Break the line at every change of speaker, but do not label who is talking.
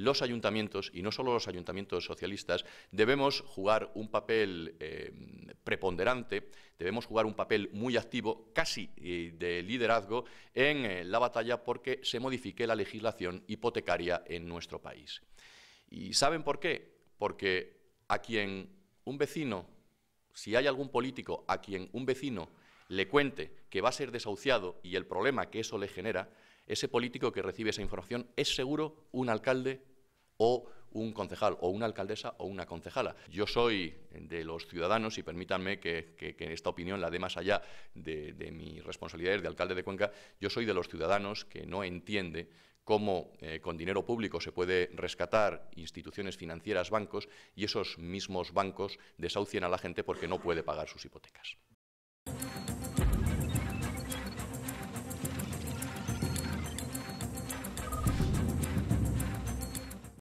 los ayuntamientos, y no solo los ayuntamientos socialistas, debemos jugar un papel eh, preponderante, debemos jugar un papel muy activo, casi eh, de liderazgo, en eh, la batalla porque se modifique la legislación hipotecaria en nuestro país. ¿Y saben por qué? Porque a quien un vecino, si hay algún político a quien un vecino le cuente que va a ser desahuciado y el problema que eso le genera, ese político que recibe esa información es seguro un alcalde o un concejal o una alcaldesa o una concejala. Yo soy de los ciudadanos y permítanme que, que, esta opinión la dé más allá de, de mis responsabilidades de alcalde de Cuenca. Yo soy de los ciudadanos que no entiende cómo eh, con dinero público se puede rescatar instituciones financieras, bancos, y esos mismos bancos desahucian a la gente porque no puede pagar sus hipotecas.